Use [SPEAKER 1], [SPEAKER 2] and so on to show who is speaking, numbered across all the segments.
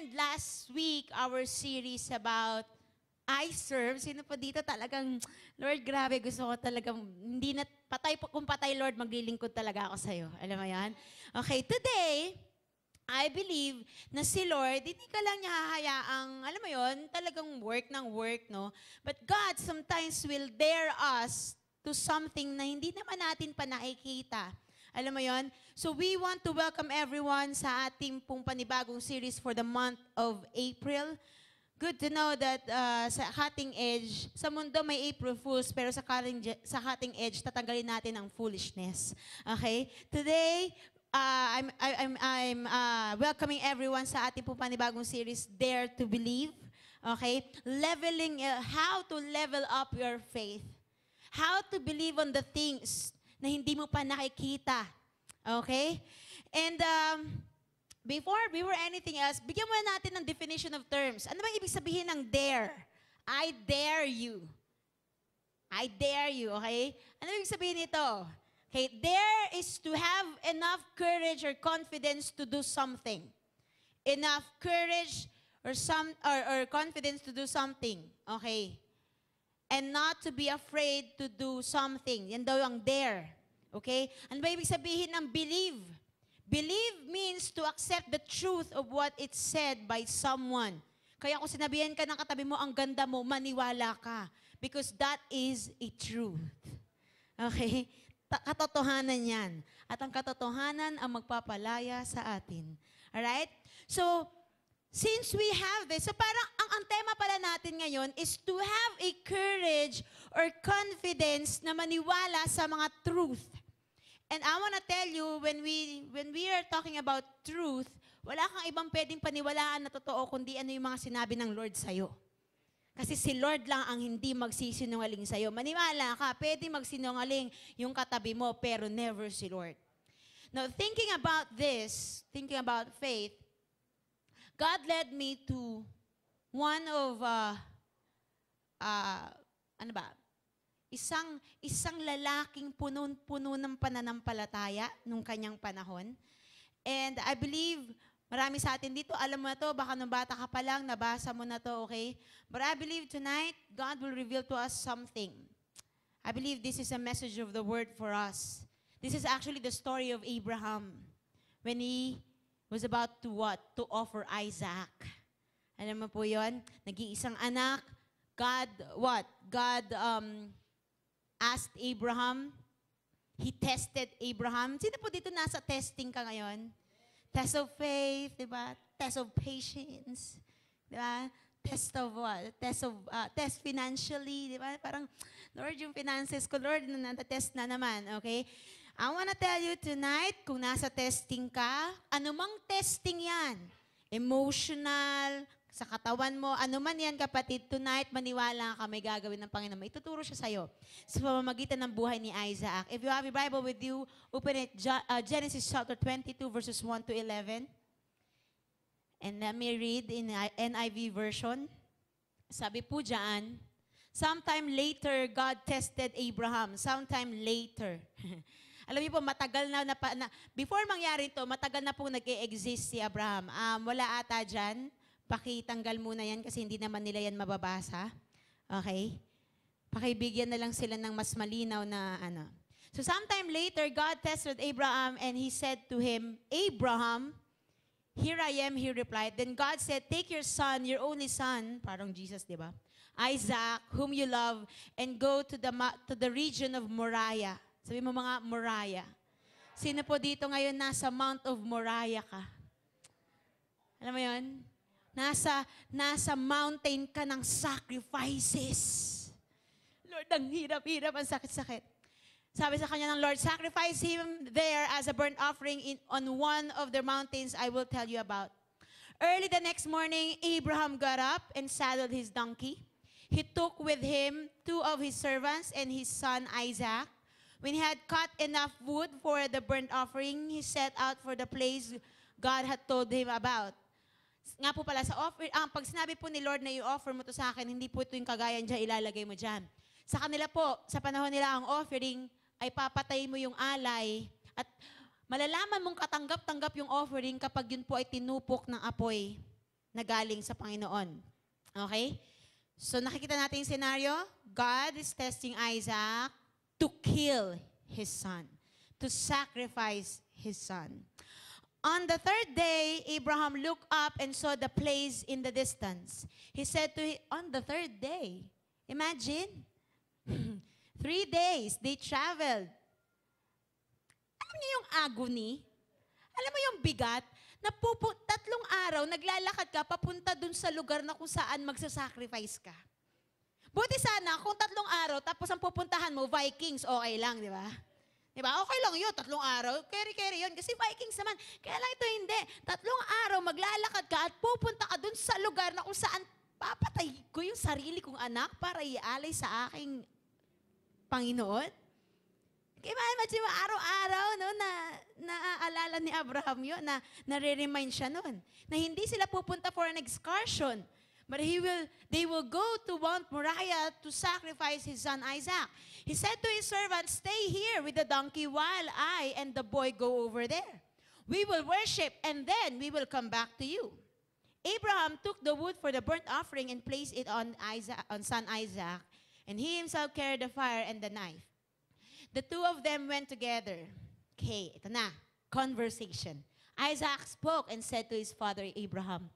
[SPEAKER 1] end last week our series about I serve. Sino po dito talagang, Lord, grabe, gusto ko talagang, hindi na, patay po kung patay, Lord, maglilingkod talaga ako sa'yo. Alam mo yan? Okay, today, I believe na si Lord, hindi ka lang niya hahayaang, alam mo yon talagang work ng work, no? But God sometimes will dare us to something na hindi naman natin pa nakikita. Alam mo yon? So we want to welcome everyone sa ating pong panibagong series for the month of April. Good to know that uh, sa cutting edge, sa mundo may April Fools, pero sa cutting, sa cutting edge, tatanggalin natin ang foolishness. Okay? Today, uh, I'm, I, I'm, I'm uh, welcoming everyone sa ating pong panibagong series, Dare to Believe. Okay? Leveling, uh, how to level up your faith. How to believe on the things na hindi mo pa nakikita. Okay? And um, before, before anything else, bigyan muna natin ng definition of terms. Ano bang ibig sabihin ng dare? I dare you. I dare you, okay? Ano ibig sabihin nito? Okay, dare is to have enough courage or confidence to do something. Enough courage or some or, or confidence to do something. Okay and not to be afraid to do something. Yan daw yung dare. Okay? Ano ba ibig sabihin ng believe? Believe means to accept the truth of what it's said by someone. Kaya kung sinabihan ka ng katabi mo, ang ganda mo, maniwala ka. Because that is a truth. Okay? katotohanan yan. At ang katotohanan ang magpapalaya sa atin. Alright? So, since we have this, so parang natin ngayon is to have a courage or confidence na maniwala sa mga truth. And I want to tell you, when we, when we are talking about truth, wala kang ibang pwedeng paniwalaan na totoo kundi ano yung mga sinabi ng Lord sa'yo. Kasi si Lord lang ang hindi magsisinungaling sa'yo. Maniwala ka, pwede magsinungaling yung katabi mo, pero never si Lord. Now, thinking about this, thinking about faith, God led me to one of, uh, uh, ano ba, isang, isang lalaking puno-puno ng pananampalataya nung kanyang panahon. And I believe, marami sa atin dito, alam mo na to, baka nung bata ka pa lang, nabasa mo na to, okay? But I believe tonight, God will reveal to us something. I believe this is a message of the word for us. This is actually the story of Abraham when he was about to what? To offer Isaac. Alam mo po yon Nag-iisang anak. God, what? God um, asked Abraham. He tested Abraham. Sino po dito nasa testing ka ngayon? Test of faith, di ba? Test of patience, di ba? test of what? Test of, uh, test financially, di ba? Parang, Lord, yung finances ko, Lord, test na naman, okay? I wanna tell you tonight, kung nasa testing ka, anumang testing yan, emotional, sa katawan mo, ano man yan kapatid, tonight maniwala ka may gagawin ng Panginoon. Ituturo siya sa'yo sa pamamagitan ng buhay ni Isaac. If you have a Bible with you, open it, uh, Genesis chapter 22 verses 1 to 11. And let me read in NIV version. Sabi po dyan, Sometime later, God tested Abraham. Sometime later. Alam niyo po, matagal na, na, na before mangyari to, matagal na po nag-exist si Abraham. Um, wala ata dyan pakitanggal muna yan kasi hindi naman nila yan mababasa. Okay? Pakibigyan na lang sila ng mas malinaw na ano. So sometime later, God tested Abraham and He said to him, Abraham, here I am, he replied. Then God said, take your son, your only son, parang Jesus, di ba? Isaac, whom you love, and go to the, to the region of Moriah. Sabi mo mga Moriah. Sino po dito ngayon nasa Mount of Moriah ka? Alam mo yon? Nasa, nasa mountain ka ng sacrifices. Lord, ang hirap-hirap, ang sakit-sakit. Sabi sa kanya ng Lord, sacrifice him there as a burnt offering in, on one of the mountains I will tell you about. Early the next morning, Abraham got up and saddled his donkey. He took with him two of his servants and his son Isaac. When he had cut enough wood for the burnt offering, he set out for the place God had told him about nga po pala sa offer, ang ah, pag sinabi po ni Lord na i-offer mo to sa akin, hindi po ito yung kagayan dyan, ilalagay mo dyan. Sa kanila po, sa panahon nila ang offering, ay papatay mo yung alay at malalaman mong katanggap-tanggap yung offering kapag yun po ay tinupok ng apoy na galing sa Panginoon. Okay? So nakikita natin yung scenario, God is testing Isaac to kill his son, to sacrifice his son. On the third day, Abraham looked up and saw the place in the distance. He said to him, On the third day, imagine, three days they traveled. Alam niyo yung agony? Alam mo yung bigat? Napupu tatlong araw, naglalakad ka papunta dun sa lugar na kung saan magsasacrifice ka. Buti sana kung tatlong araw, tapos ang pupuntahan mo, Vikings, okay lang, di ba? Di ba? Okay lang yun, tatlong araw. Carry-carry yun. Kasi Vikings naman. Kaya lang ito hindi. Tatlong araw, maglalakad ka at pupunta ka dun sa lugar na kung saan papatay ko yung sarili kong anak para ialay sa aking Panginoon. Kaya imagine mo, araw-araw no, na naaalala ni Abraham yun, na nare-remind siya noon, na hindi sila pupunta for an excursion. But he will, they will go to Mount Moriah to sacrifice his son Isaac. He said to his servant, Stay here with the donkey while I and the boy go over there. We will worship and then we will come back to you. Abraham took the wood for the burnt offering and placed it on, Isaac, on son Isaac, and he himself carried the fire and the knife. The two of them went together. Okay, ito na, conversation. Isaac spoke and said to his father Abraham,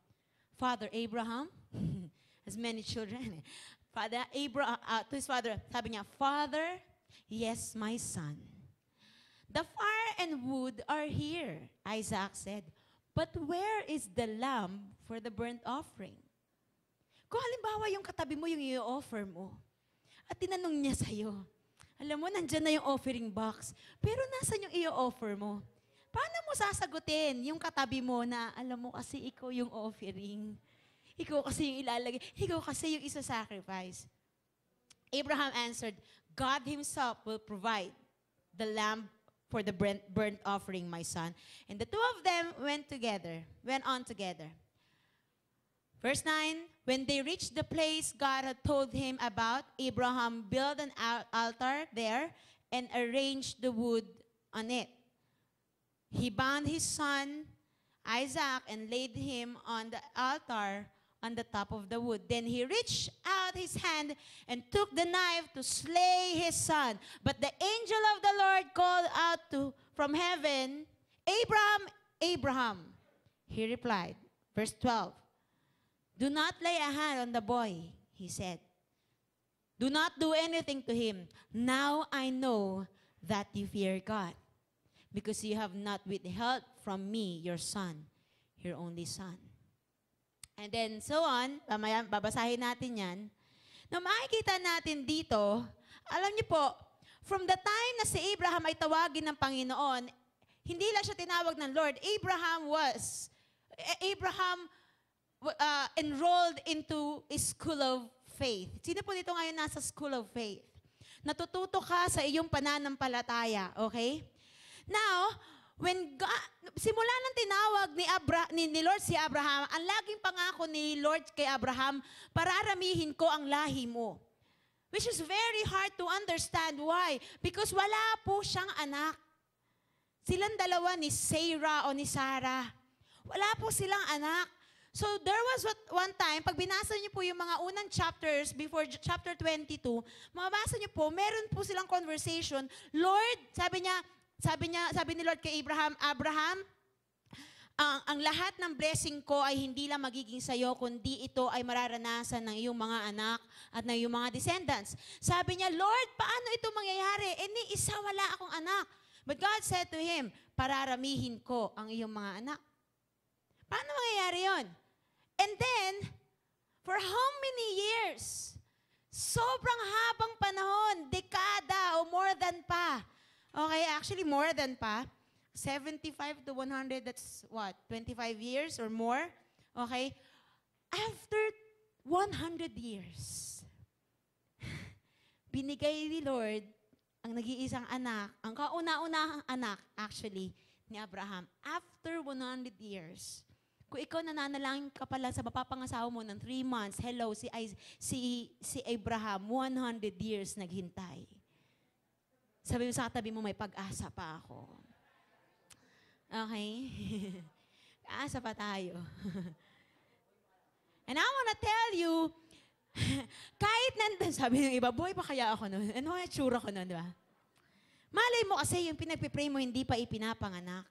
[SPEAKER 1] Father Abraham, as many children. Father Abraham, uh, uh, to his father, sabi niya, Father, yes, my son. The fire and wood are here, Isaac said. But where is the lamb for the burnt offering? Kung halimbawa yung katabi mo yung i-offer mo, at tinanong niya sa'yo, alam mo, nandyan na yung offering box, pero nasan yung i-offer mo? Paano mo sasagutin yung katabi mo na, alam mo, kasi ikaw yung offering? Ikaw kasi yung ilalagay. Ikaw kasi yung isa-sacrifice. Abraham answered, God himself will provide the lamb for the burnt offering, my son. And the two of them went together, went on together. Verse 9, when they reached the place God had told him about, Abraham built an altar there and arranged the wood on it. He bound his son Isaac and laid him on the altar on the top of the wood. Then he reached out his hand and took the knife to slay his son. But the angel of the Lord called out to, from heaven, Abraham, Abraham. He replied, verse 12, Do not lay a hand on the boy, he said. Do not do anything to him. Now I know that you fear God, because you have not withheld from me your son, your only son. And then so on, mamaya babasahin natin yan. Na makikita natin dito, alam niyo po, from the time na si Abraham ay tawagin ng Panginoon, hindi lang siya tinawag ng Lord. Abraham was, Abraham uh, enrolled into a school of faith. Sino po dito ngayon nasa school of faith? Natututo ka sa iyong pananampalataya, okay? Now, When God, simula nang tinawag ni, Abra, ni, ni Lord si Abraham, ang laging pangako ni Lord kay Abraham, pararamihin ko ang lahi mo. Which is very hard to understand why. Because wala po siyang anak. Silang dalawa ni Sarah o ni Sarah. Wala po silang anak. So there was one time, pag binasa niyo po yung mga unang chapters before chapter 22, mababasa niyo po, meron po silang conversation. Lord, sabi niya, sabi niya, sabi ni Lord kay Abraham, Abraham, ang, ang lahat ng blessing ko ay hindi lang magiging sa iyo, kundi ito ay mararanasan ng iyong mga anak at ng iyong mga descendants. Sabi niya, Lord, paano ito mangyayari? E ni isa wala akong anak. But God said to him, pararamihin ko ang iyong mga anak. Paano mangyayari yon? And then, for how many years? Sobrang habang panahon, dekada o more than pa Okay, actually more than pa. 75 to 100, that's what? 25 years or more? Okay? After 100 years, binigay ni Lord ang nag-iisang anak, ang kauna-unahang anak, actually, ni Abraham. After 100 years, kung ikaw nananalangin ka pala sa mapapangasawa mo ng 3 months, hello, si, si, si Abraham, 100 years naghintay. Sabi mo sa katabi mo, may pag-asa pa ako. Okay? Asa pa tayo. And I want to tell you, kahit nandun, sabi ng iba, boy pa kaya ako nun? Ano nga tsura ko nun, di ba? Malay mo kasi yung pinagpipray mo hindi pa ipinapanganak.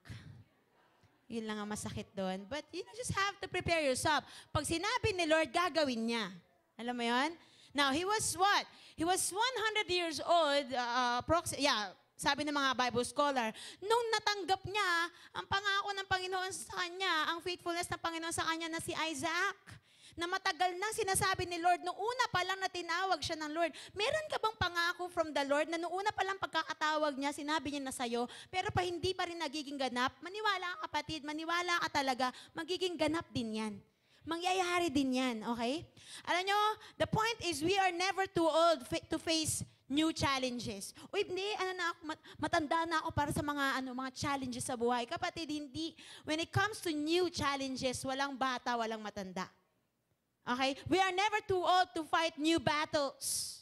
[SPEAKER 1] Yun lang ang masakit doon. But you just have to prepare yourself. Pag sinabi ni Lord, gagawin niya. Alam mo yon? Now, he was what? He was 100 years old, uh, yeah, sabi ng mga Bible scholar, nung natanggap niya ang pangako ng Panginoon sa kanya, ang faithfulness ng Panginoon sa kanya na si Isaac, na matagal nang sinasabi ni Lord, noong una pa lang na tinawag siya ng Lord, meron ka bang pangako from the Lord na noong una pa lang pagkakatawag niya, sinabi niya na sa'yo, pero pa hindi pa rin nagiging ganap? Maniwala ka kapatid, maniwala ka talaga, magiging ganap din yan mangyayari din yan, okay? Alam nyo, the point is we are never too old fa- to face new challenges. O hindi, ano na ako, matanda na ako para sa mga, ano, mga challenges sa buhay. Kapatid, hindi, when it comes to new challenges, walang bata, walang matanda. Okay? We are never too old to fight new battles.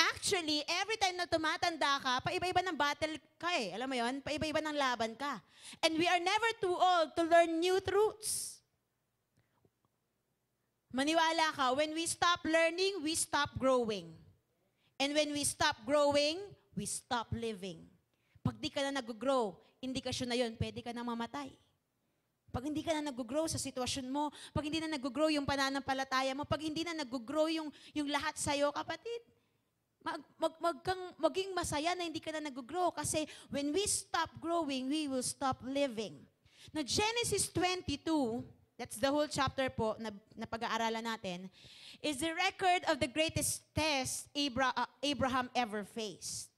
[SPEAKER 1] Actually, every time na tumatanda ka, paiba-iba ng battle ka eh. Alam mo yon? Paiba-iba ng laban ka. And we are never too old to learn new truths. Maniwala ka, when we stop learning, we stop growing. And when we stop growing, we stop living. Pag di ka na nag-grow, indikasyon na yun, pwede ka na mamatay. Pag hindi ka na nag-grow sa sitwasyon mo, pag hindi na nag-grow yung pananampalataya mo, pag hindi na nag-grow yung, yung lahat sa'yo, kapatid, mag, mag, mag, kang, maging masaya na hindi ka na nag-grow kasi when we stop growing, we will stop living. Na Genesis 22, that's the whole chapter po na, na pag-aaralan natin, is the record of the greatest test Abra, uh, Abraham ever faced.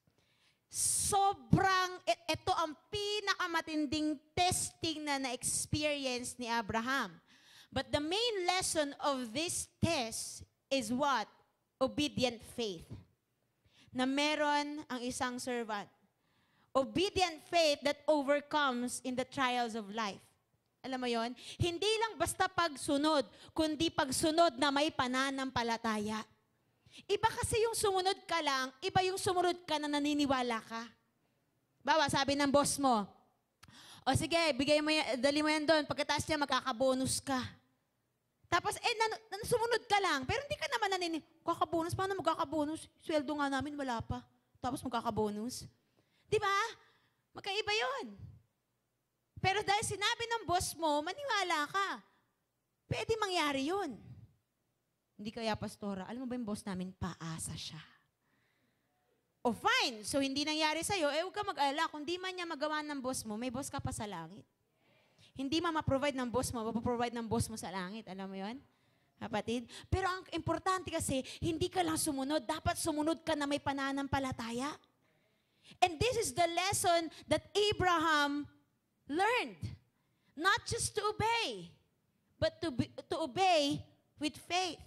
[SPEAKER 1] Sobrang, ito e, ang pinakamatinding testing na na-experience ni Abraham. But the main lesson of this test is what? Obedient faith. Na meron ang isang servant. Obedient faith that overcomes in the trials of life. Alam mo yon? Hindi lang basta pagsunod, kundi pagsunod na may pananampalataya. Iba kasi yung sumunod ka lang, iba yung sumunod ka na naniniwala ka. Bawa, sabi ng boss mo, o sige, bigay mo yan, dali mo yan doon, pagkatapos niya magkakabonus ka. Tapos, eh, nan, nan, sumunod ka lang, pero hindi ka naman nanini, kakabonus, paano magkakabonus? Sweldo nga namin, wala pa. Tapos magkakabonus. Di ba? Magkaiba yon. Pero dahil sinabi ng boss mo, maniwala ka. Pwede mangyari yun. Hindi kaya, pastora, alam mo ba yung boss namin, paasa siya. O oh, fine, so hindi nangyari sa'yo, eh huwag ka mag ala Kung di man niya magawa ng boss mo, may boss ka pa sa langit. Hindi man ma-provide ng boss mo, mapaprovide ng boss mo sa langit. Alam mo yon? Kapatid? Pero ang importante kasi, hindi ka lang sumunod. Dapat sumunod ka na may pananampalataya. And this is the lesson that Abraham learned not just to obey, but to, be, to obey with faith.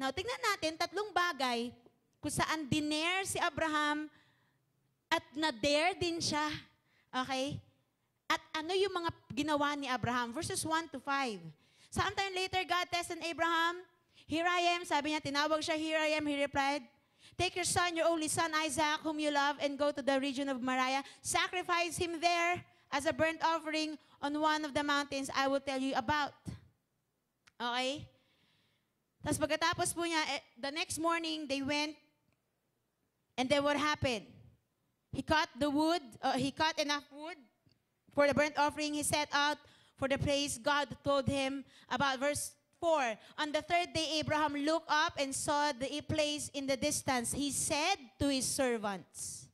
[SPEAKER 1] Now, tingnan natin tatlong bagay kung saan dinare si Abraham at na-dare din siya. Okay? At ano yung mga ginawa ni Abraham? Verses 1 to 5. Sometime later, God tested Abraham. Here I am. Sabi niya, tinawag siya, here I am. He replied, Take your son, your only son, Isaac, whom you love, and go to the region of Moriah. Sacrifice him there as a burnt offering on one of the mountains I will tell you about. Okay? Tapos pagkatapos po niya, eh, the next morning, they went, and then what happened? He cut the wood, uh, he cut enough wood for the burnt offering. He set out for the place God told him about. Verse 4, On the third day, Abraham looked up and saw the place in the distance. He said to his servants,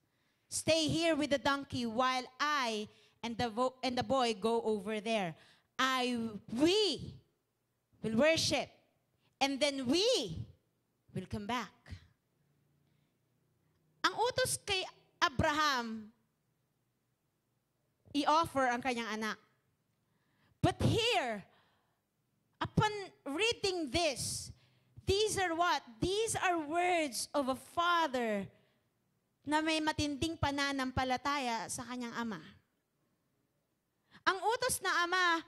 [SPEAKER 1] Stay here with the donkey while I and the, and the boy go over there. I, we will worship. And then we will come back. Ang utos kay Abraham, i-offer ang kanyang anak. But here, upon reading this, these are what? These are words of a father na may matinding pananampalataya sa kanyang ama. Ang utos na ama,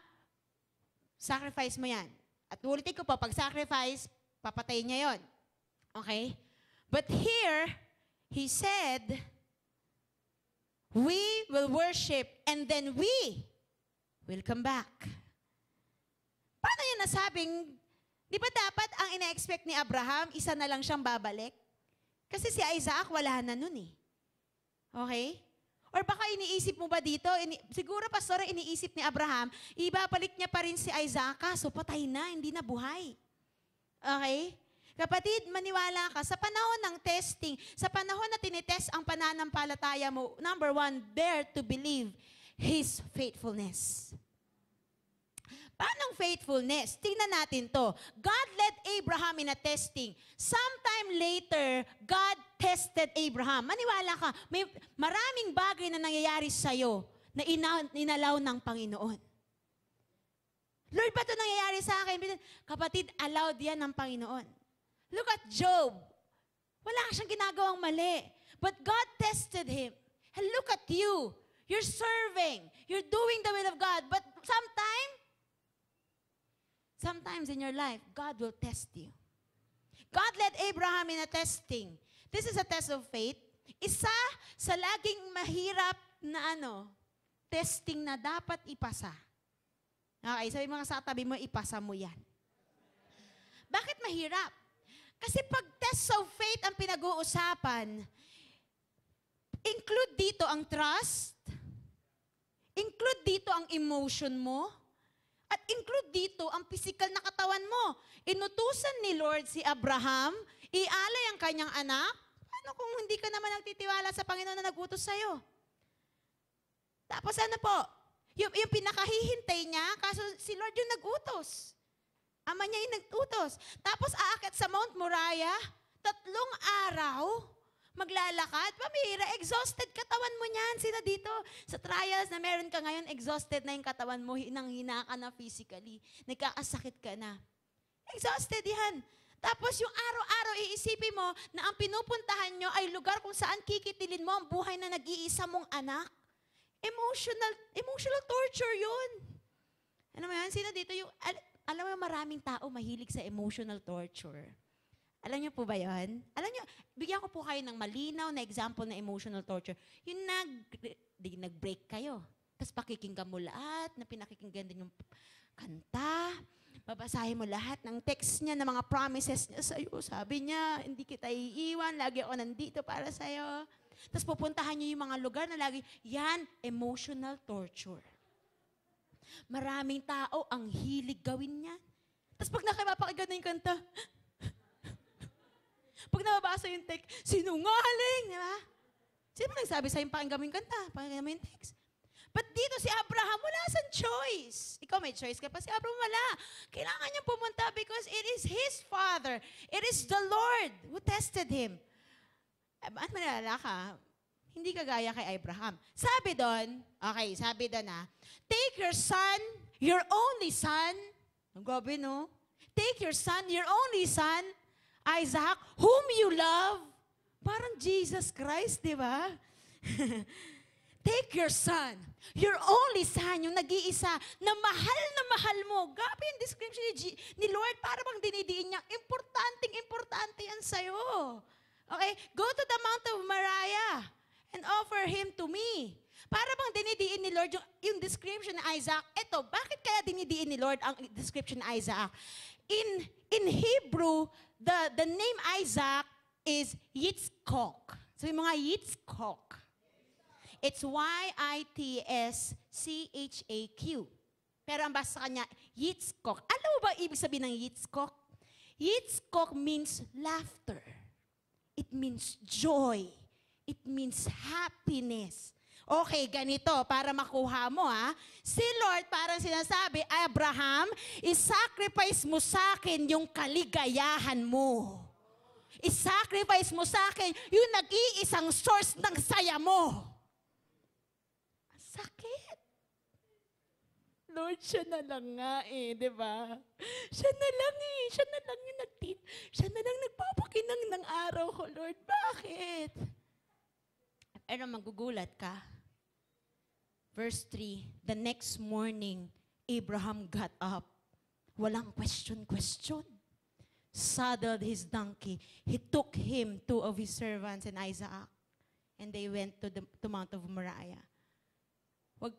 [SPEAKER 1] sacrifice mo yan. At ulitin ko po, pag sacrifice, papatayin niya yon. Okay? But here, he said, we will worship and then we will come back. Paano niya nasabing, di ba dapat ang ina-expect ni Abraham, isa na lang siyang babalik? Kasi si Isaac, wala na nun eh. Okay? Or baka iniisip mo ba dito, ini, siguro pastor, iniisip ni Abraham, ibabalik niya pa rin si Isaac, so patay na, hindi na buhay. Okay? Kapatid, maniwala ka, sa panahon ng testing, sa panahon na tinitest ang pananampalataya mo, number one, dare to believe His faithfulness. Paano faithfulness? Tingnan natin to. God led Abraham in a testing. Sometime later, God tested Abraham. Maniwala ka, may maraming bagay na nangyayari sa'yo na ina, inalaw ng Panginoon. Lord, ba ito nangyayari sa akin? Kapatid, allowed yan ng Panginoon. Look at Job. Wala ka siyang ginagawang mali. But God tested him. And look at you. You're serving. You're doing the will of God. But sometime, Sometimes in your life, God will test you. God led Abraham in a testing. This is a test of faith. Isa sa laging mahirap na ano, testing na dapat ipasa. Okay, sabi mga sa tabi mo, ipasa mo yan. Bakit mahirap? Kasi pag test of faith ang pinag-uusapan, include dito ang trust, include dito ang emotion mo, at include dito ang physical na katawan mo. Inutusan ni Lord si Abraham, ialay ang kanyang anak. Ano kung hindi ka naman nagtitiwala sa Panginoon na nagutos sa'yo? Tapos ano po? Yung, yung pinakahihintay niya, kaso si Lord yung nagutos. Ama niya yung nagutos. Tapos aakit sa Mount Moriah, tatlong araw, maglalakad, pamira, exhausted katawan mo niyan. Sila dito sa trials na meron ka ngayon, exhausted na yung katawan mo, hinang-hina ka na physically, nagkakasakit ka na. Exhausted yan. Tapos yung araw-araw iisipin mo na ang pinupuntahan nyo ay lugar kung saan kikitilin mo ang buhay na nag-iisa mong anak. Emotional, emotional torture yun. Ano mo yan? Sino dito yung, al- alam mo maraming tao mahilig sa emotional torture. Alam niyo po ba yon? Alam niyo, bigyan ko po kayo ng malinaw na example na emotional torture. Yung nag, di, nag-break kayo. Tapos pakikinggan mo lahat, na pinakikinggan din yung kanta, babasahin mo lahat ng text niya, ng mga promises niya sa'yo. Sabi niya, hindi kita iiwan, lagi ako nandito para sa'yo. Tapos pupuntahan niyo yung mga lugar na lagi, yan, emotional torture. Maraming tao ang hilig gawin niya. Tapos pag nakapapakinggan na yung kanta, pag nababasa yung text, sinungaling, di ba? Sino ba nagsabi sa'yo, pakinggan mo yung kanta, pakinggan mo yung text? But dito si Abraham, wala siyang choice. Ikaw may choice ka pa, si Abraham wala. Kailangan niya pumunta because it is his father. It is the Lord who tested him. Eh, At manalala ka? Hindi ka gaya kay Abraham. Sabi doon, okay, sabi doon ah, take your son, your only son, ang gabi no, take your son, your only son, Isaac, whom you love. Parang Jesus Christ, di ba? Take your son, your only son, yung nag-iisa, na mahal na mahal mo. Gabi yung description ni, G- ni Lord, para bang dinidiin niya, importanteng importante yan sa'yo. Okay, go to the Mount of Moriah and offer him to me. Para bang dinidiin ni Lord yung, yung description ni Isaac. Eto, bakit kaya dinidiin ni Lord ang description ni Isaac? In, in Hebrew, the, the name Isaac is Yitzchok. So mo nga, Yitzchok. It's Y-I-T-S-C-H-A-Q. Pero ang basa kanya, Yitzchok. Alam ano mo ba ibig sabihin ng Yitzchok? Yitzchok means laughter. It means joy. It means happiness. Okay, ganito, para makuha mo ha. Si Lord, parang sinasabi, Abraham, isacrifice mo sa akin yung kaligayahan mo. Isacrifice mo sa akin yung nag-iisang source ng saya mo. Ang sakit. Lord, siya na lang nga eh, di ba? Siya na lang eh, siya na lang yung nagtit, siya na lang nagpapakinang ng araw ko, Lord. Bakit? Pero magugulat ka. Verse 3, the next morning, Abraham got up. Walang question, question. Saddled his donkey. He took him, two of his servants, and Isaac. And they went to, the, to Mount of Moriah. Wag,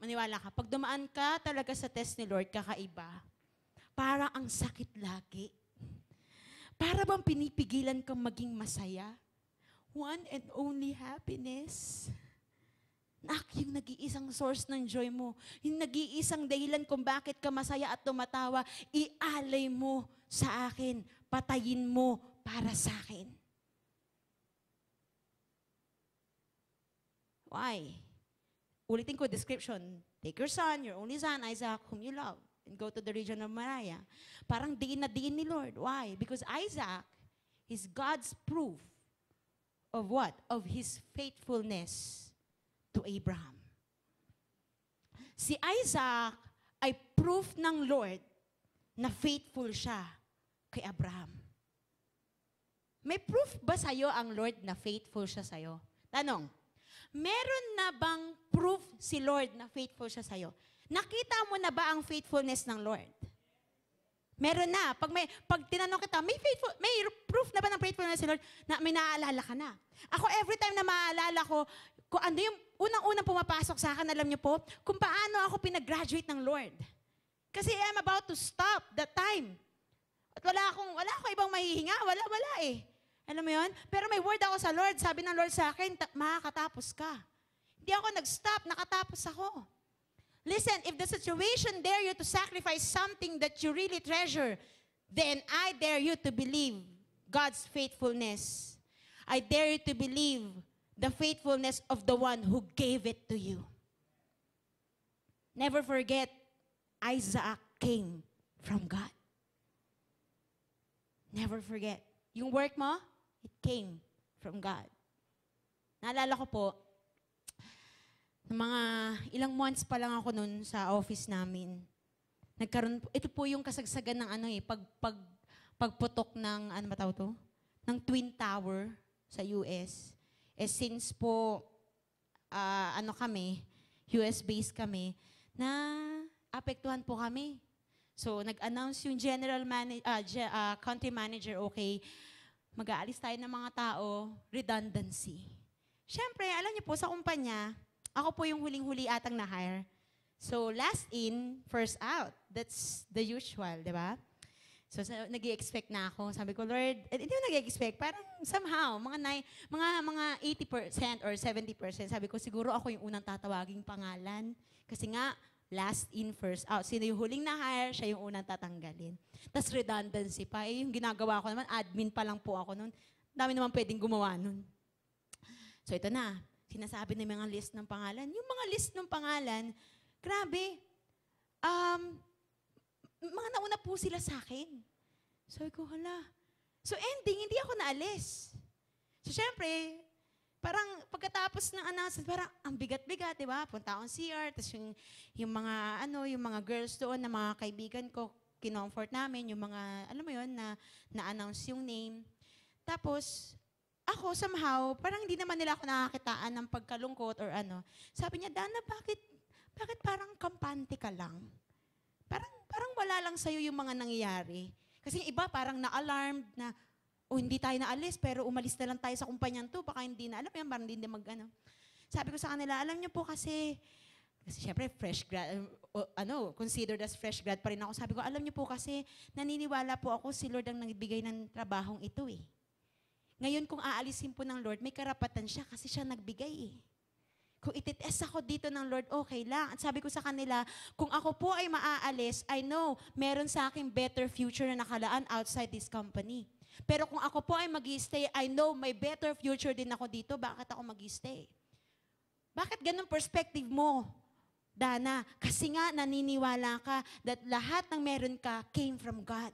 [SPEAKER 1] maniwala ka. Pag dumaan ka talaga sa test ni Lord, kakaiba. Para ang sakit lagi. Para bang pinipigilan kang maging masaya? One and only happiness na yung nag-iisang source ng joy mo, yung nag-iisang dahilan kung bakit ka masaya at tumatawa, ialay mo sa akin, patayin mo para sa akin. Why? Ulitin ko description. Take your son, your only son, Isaac, whom you love, and go to the region of Moriah. Parang diin na diin ni Lord. Why? Because Isaac is God's proof of what? Of His faithfulness to Abraham. Si Isaac ay proof ng Lord na faithful siya kay Abraham. May proof ba sa'yo ang Lord na faithful siya sa'yo? Tanong, meron na bang proof si Lord na faithful siya sa'yo? Nakita mo na ba ang faithfulness ng Lord? Meron na. Pag, may, pag tinanong kita, may, faithful, may proof na ba ng faithfulness si Lord na may naaalala ka na? Ako, every time na maaalala ko kung ano yung unang-unang pumapasok sa akin, alam niyo po, kung paano ako pinag-graduate ng Lord. Kasi I'm about to stop the time. At wala akong, wala akong ibang mahihinga. Wala, wala eh. Alam mo yon? Pero may word ako sa Lord. Sabi ng Lord sa akin, makakatapos ka. Hindi ako nag-stop, nakatapos ako. Listen, if the situation dare you to sacrifice something that you really treasure, then I dare you to believe God's faithfulness. I dare you to believe the faithfulness of the one who gave it to you. Never forget, Isaac came from God. Never forget. Yung work mo, it came from God. Naalala ko po, mga ilang months pa lang ako noon sa office namin. Nagkaroon po, ito po yung kasagsagan ng ano eh, pag, pag, pagputok ng, ano ba to? Ng Twin Tower sa US. Eh since po, uh, ano kami, US-based kami, na apektuhan po kami. So, nag-announce yung general manager, ah, uh, uh, ah, country manager, okay, mag-aalis tayo ng mga tao, redundancy. Siyempre, alam niyo po, sa kumpanya, ako po yung huling-huli atang na-hire. So, last in, first out. That's the usual, di ba? So, sa, nag expect na ako. Sabi ko, Lord, eh, hindi mo nag expect Parang somehow, mga, nine, mga, mga 80% or 70%, sabi ko, siguro ako yung unang tatawaging pangalan. Kasi nga, last in, first out. Sino yung huling na-hire, siya yung unang tatanggalin. Tapos redundancy pa. Eh, yung ginagawa ko naman, admin pa lang po ako noon. Dami naman pwedeng gumawa noon. So, ito na. Sinasabi ng mga list ng pangalan. Yung mga list ng pangalan, grabe, um, mga nauna po sila sa akin. So, ko, hala. So ending, hindi ako naalis. So syempre, parang pagkatapos ng announcement, parang ang bigat-bigat, di ba? Punta akong CR, tapos yung, yung mga, ano, yung mga girls doon na mga kaibigan ko, kinomfort namin, yung mga, alam mo yon na na-announce yung name. Tapos, ako somehow, parang hindi naman nila ako nakakitaan ng pagkalungkot or ano. Sabi niya, Dana, bakit, bakit parang kampante ka lang? parang, parang wala lang sa'yo yung mga nangyayari. Kasi iba parang na-alarmed na, o oh, hindi tayo naalis, pero umalis na lang tayo sa kumpanyan to, baka hindi na alam yan, parang hindi mag, ano. Sabi ko sa kanila, alam niyo po kasi, kasi syempre fresh grad, uh, ano, considered as fresh grad pa rin ako. Sabi ko, alam niyo po kasi, naniniwala po ako si Lord ang nagbigay ng trabahong ito eh. Ngayon kung aalisin po ng Lord, may karapatan siya kasi siya nagbigay eh. Kung ititest ako dito ng Lord, okay lang. At sabi ko sa kanila, kung ako po ay maaalis, I know, meron sa akin better future na nakalaan outside this company. Pero kung ako po ay mag stay I know may better future din ako dito. Bakit ako mag stay Bakit ganun perspective mo, Dana? Kasi nga naniniwala ka that lahat ng meron ka came from God.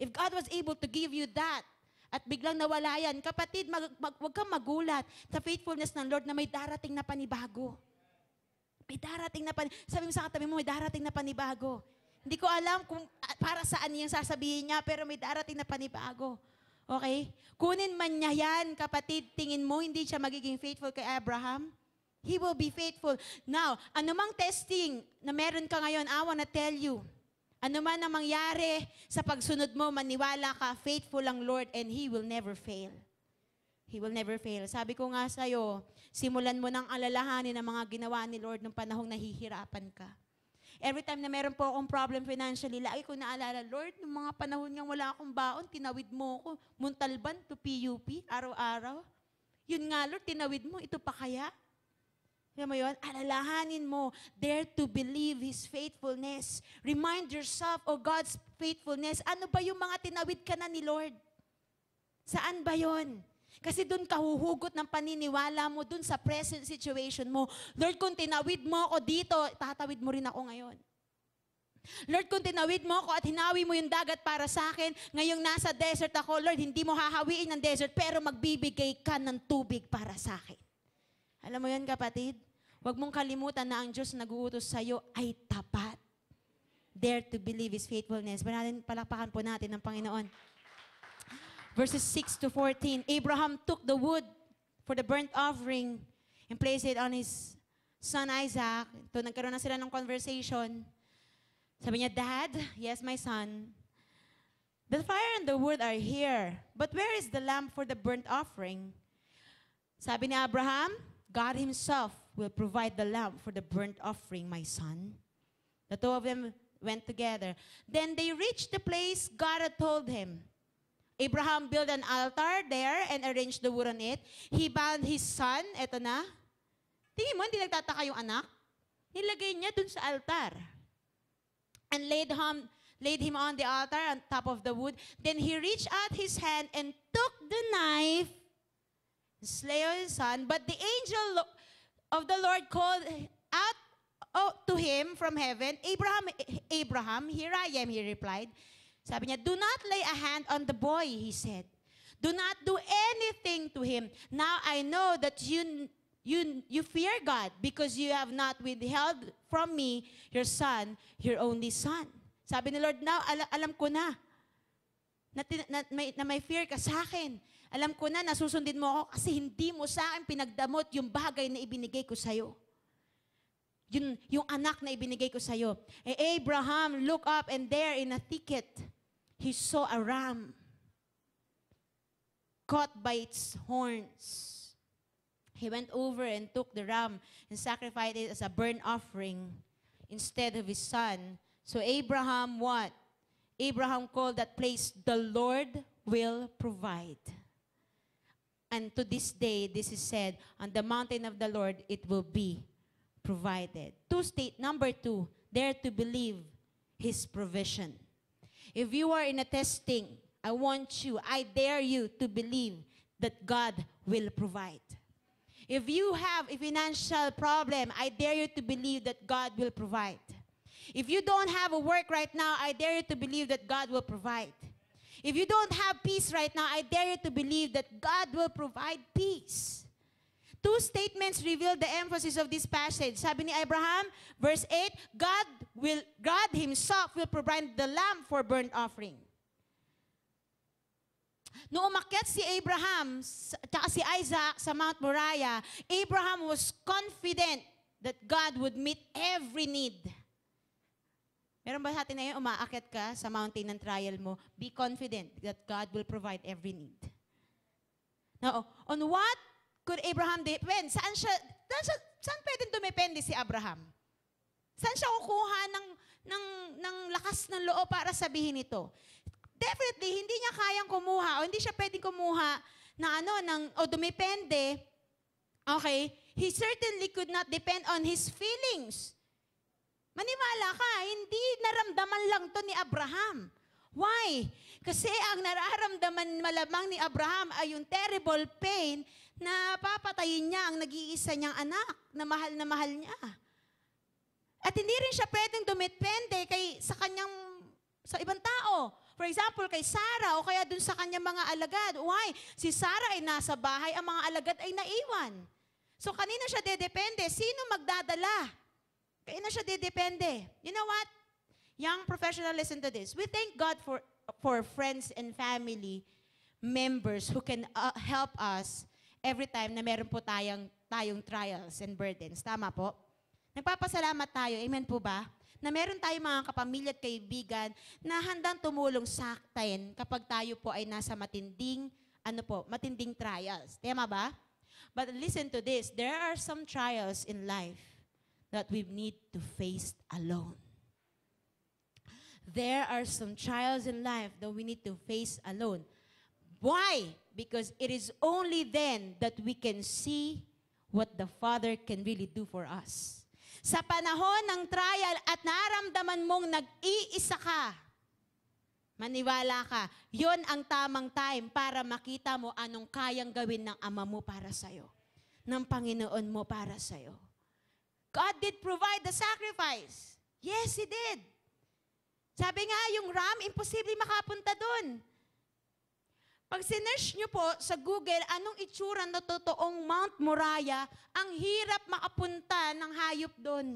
[SPEAKER 1] If God was able to give you that, at biglang nawala yan. Kapatid, mag, mag, huwag kang magulat sa faithfulness ng Lord na may darating na panibago. May darating na panibago. Sabi mo sa katabi mo, may darating na panibago. Hindi ko alam kung ah, para saan yung sasabihin niya, pero may darating na panibago. Okay? Kunin man niya yan, kapatid, tingin mo, hindi siya magiging faithful kay Abraham. He will be faithful. Now, anumang testing na meron ka ngayon, I want to tell you, ano man ang mangyari sa pagsunod mo, maniwala ka, faithful ang Lord and He will never fail. He will never fail. Sabi ko nga sa'yo, simulan mo ng alalahanin ang mga ginawa ni Lord nung panahong nahihirapan ka. Every time na meron po akong problem financially, lagi ko naalala, Lord, nung mga panahon nga wala akong baon, tinawid mo ako. Muntalban to PUP, araw-araw. Yun nga, Lord, tinawid mo. Ito pa kaya? Alam mo yun? Alalahanin mo. Dare to believe His faithfulness. Remind yourself of God's faithfulness. Ano ba yung mga tinawid ka na ni Lord? Saan ba yon? Kasi doon kahuhugot ng paniniwala mo doon sa present situation mo. Lord, kung tinawid mo ako dito, tatawid mo rin ako ngayon. Lord, kung tinawid mo ako at hinawi mo yung dagat para sa akin, ngayong nasa desert ako, Lord, hindi mo hahawiin ng desert, pero magbibigay ka ng tubig para sa akin. Alam mo yan, kapatid? Huwag mong kalimutan na ang Diyos na nag-uutos sa iyo ay tapat. Dare to believe His faithfulness. Banatin, palakpakan po natin ng Panginoon. Verses 6 to 14, Abraham took the wood for the burnt offering and placed it on his son Isaac. Ito, nagkaroon na sila ng conversation. Sabi niya, Dad, yes, my son, the fire and the wood are here, but where is the lamb for the burnt offering? Sabi ni Abraham, God himself will provide the lamb for the burnt offering, my son. The two of them went together. Then they reached the place God had told him. Abraham built an altar there and arranged the wood on it. He bound his son, eto na. Tingin mo, hindi nagtataka yung anak. Nilagay niya dun sa altar. And laid him, laid him on the altar on top of the wood. Then he reached out his hand and took the knife, and slay his son. But the angel looked, of the Lord called out oh, to him from heaven, Abraham, Abraham, here I am, he replied. Sabi niya, do not lay a hand on the boy, he said. Do not do anything to him. Now I know that you, you, you fear God because you have not withheld from me your son, your only son. Sabi ni Lord, now al- alam ko na na, na, may, na may fear ka sa akin. Alam ko na, nasusundin mo ako kasi hindi mo sa akin pinagdamot yung bagay na ibinigay ko sa'yo. Yun, yung anak na ibinigay ko sa'yo. Eh, Abraham, look up and there in a thicket, he saw a ram caught by its horns. He went over and took the ram and sacrificed it as a burnt offering instead of his son. So Abraham what? Abraham called that place, the Lord will provide. And to this day, this is said, on the mountain of the Lord it will be provided. Two state number two, dare to believe his provision. If you are in a testing, I want you, I dare you to believe that God will provide. If you have a financial problem, I dare you to believe that God will provide. If you don't have a work right now, I dare you to believe that God will provide. If you don't have peace right now, I dare you to believe that God will provide peace. Two statements reveal the emphasis of this passage. Sabi ni Abraham, verse 8, God will God himself will provide the lamb for burnt offering. Noong umakyat si Abraham at si Isaac sa Mount Moriah, Abraham was confident that God would meet every need. Meron ba sa atin ngayon, umaakit ka sa mountain ng trial mo, be confident that God will provide every need. Now, on what could Abraham depend? Saan siya, saan, siya, saan pwedeng dumepende si Abraham? Saan siya kukuha ng, ng, ng lakas ng loob para sabihin ito? Definitely, hindi niya kayang kumuha o hindi siya pwedeng kumuha na ano, ng, o dumepende, okay, he certainly could not depend on his feelings Maniwala ka, hindi naramdaman lang to ni Abraham. Why? Kasi ang nararamdaman malamang ni Abraham ay yung terrible pain na papatayin niya ang nag-iisa niyang anak na mahal na mahal niya. At hindi rin siya pwedeng dumepende kay, sa kanyang, sa ibang tao. For example, kay Sarah o kaya dun sa kanyang mga alagad. Why? Si Sarah ay nasa bahay, ang mga alagad ay naiwan. So kanina siya dedepende? Sino magdadala? Kaya na siya didepende. You know what? Young professional, listen to this. We thank God for, for friends and family members who can uh, help us every time na meron po tayong, tayong trials and burdens. Tama po? Nagpapasalamat tayo. Amen po ba? Na meron tayong mga kapamilya at kaibigan na handang tumulong sa atin kapag tayo po ay nasa matinding, ano po, matinding trials. Tama ba? But listen to this. There are some trials in life that we need to face alone. There are some trials in life that we need to face alone. Why? Because it is only then that we can see what the Father can really do for us. Sa panahon ng trial at naramdaman mong nag-iisa ka, maniwala ka, yon ang tamang time para makita mo anong kayang gawin ng Ama mo para sa'yo, ng Panginoon mo para sa'yo. God did provide the sacrifice. Yes, He did. Sabi nga, yung ram, imposible makapunta doon. Pag sinerch nyo po sa Google, anong itsura na totoong Mount Moriah, ang hirap makapunta ng hayop doon.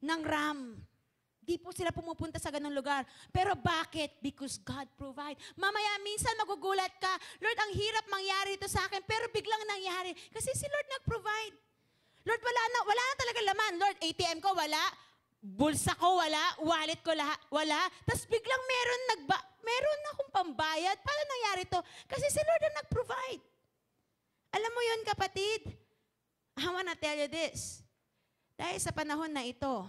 [SPEAKER 1] Ng ram. Di po sila pumupunta sa ganong lugar. Pero bakit? Because God provide. Mamaya, minsan magugulat ka, Lord, ang hirap mangyari ito sa akin, pero biglang nangyari. Kasi si Lord nag-provide. Lord, wala na, wala na talaga laman. Lord, ATM ko wala, bulsa ko wala, wallet ko lahat, wala. Tapos biglang meron nagba, meron akong pambayad. Paano nangyari to? Kasi si Lord ang nag-provide. Alam mo yun, kapatid? I wanna tell you this. Dahil sa panahon na ito,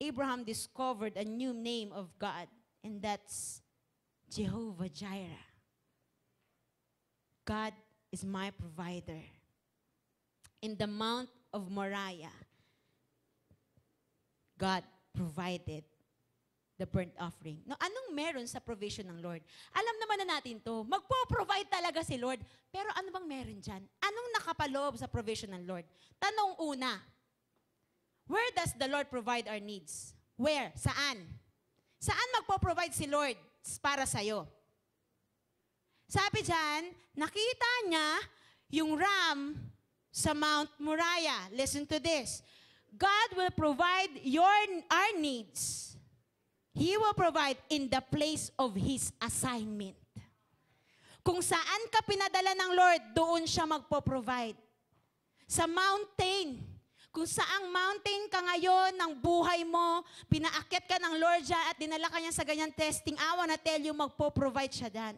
[SPEAKER 1] Abraham discovered a new name of God, and that's Jehovah Jireh. God is my provider in the Mount of Moriah, God provided the burnt offering. No, anong meron sa provision ng Lord? Alam naman na natin to, magpo-provide talaga si Lord. Pero ano bang meron dyan? Anong nakapaloob sa provision ng Lord? Tanong una, where does the Lord provide our needs? Where? Saan? Saan magpo-provide si Lord para sa'yo? Sabi dyan, nakita niya yung ram sa Mount Moriah. Listen to this. God will provide your our needs. He will provide in the place of His assignment. Kung saan ka pinadala ng Lord, doon siya magpo-provide. Sa mountain, kung saang mountain ka ngayon ng buhay mo, pinaakyat ka ng Lord siya at dinala ka niya sa ganyan testing, I wanna tell you, magpo-provide siya dyan.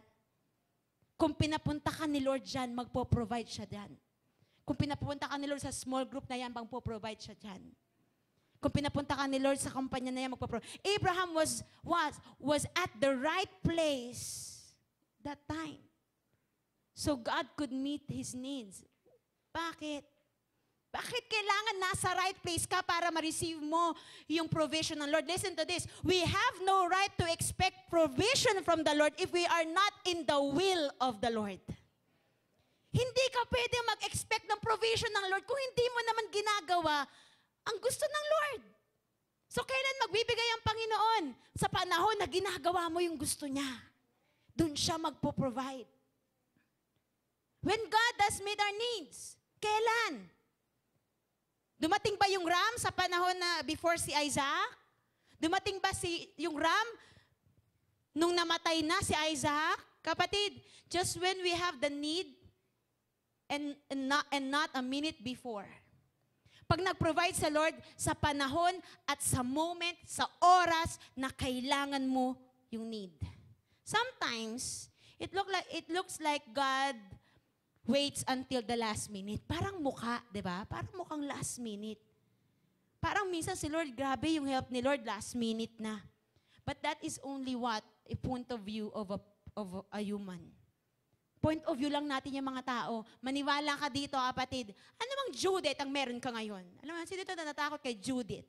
[SPEAKER 1] Kung pinapunta ka ni Lord dyan, magpo-provide siya dyan. Kung pinapunta ka ni Lord sa small group na yan, bang po-provide siya dyan. Kung pinapunta ka ni Lord sa kumpanya na yan, magpo-provide. Abraham was, was, was at the right place that time. So God could meet his needs. Bakit? Bakit kailangan nasa right place ka para ma-receive mo yung provision ng Lord? Listen to this. We have no right to expect provision from the Lord if we are not in the will of the Lord. Hindi ka pwede mag-expect ng provision ng Lord kung hindi mo naman ginagawa ang gusto ng Lord. So kailan magbibigay ang Panginoon? Sa panahon na ginagawa mo yung gusto niya. Doon siya magpo-provide. When God does meet our needs, kailan? Dumating ba yung ram sa panahon na before si Isaac? Dumating ba si yung ram nung namatay na si Isaac? Kapatid, just when we have the need and, and, not, and not a minute before. Pag nag-provide sa Lord sa panahon at sa moment, sa oras na kailangan mo yung need. Sometimes, it, look like, it looks like God waits until the last minute. Parang mukha, di ba? Parang mukhang last minute. Parang minsan si Lord, grabe yung help ni Lord, last minute na. But that is only what? A point of view of a, of a human. Point of view lang natin yung mga tao. Maniwala ka dito, ah, kapatid. Ano mang Judith ang meron ka ngayon? Alam mo, sino ito natatakot kay Judith?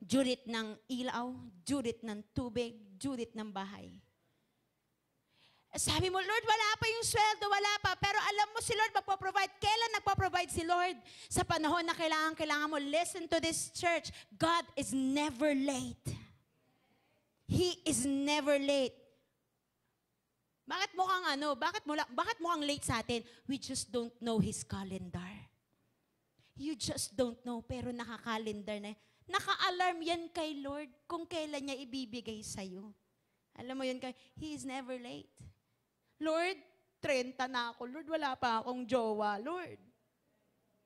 [SPEAKER 1] Judith ng ilaw, Judith ng tubig, Judith ng bahay. Sabi mo, Lord, wala pa yung sweldo, wala pa. Pero alam mo si Lord magpo-provide. Kailan nagpo-provide si Lord? Sa panahon na kailangan, kailangan mo. Listen to this church. God is never late. He is never late. Bakit mo ang ano? Bakit mo bakit mo ang late sa atin? We just don't know his calendar. You just don't know pero naka-calendar na. Naka-alarm yan kay Lord kung kailan niya ibibigay sa iyo. Alam mo yun kay He is never late. Lord, 30 na ako. Lord, wala pa akong jowa. Lord.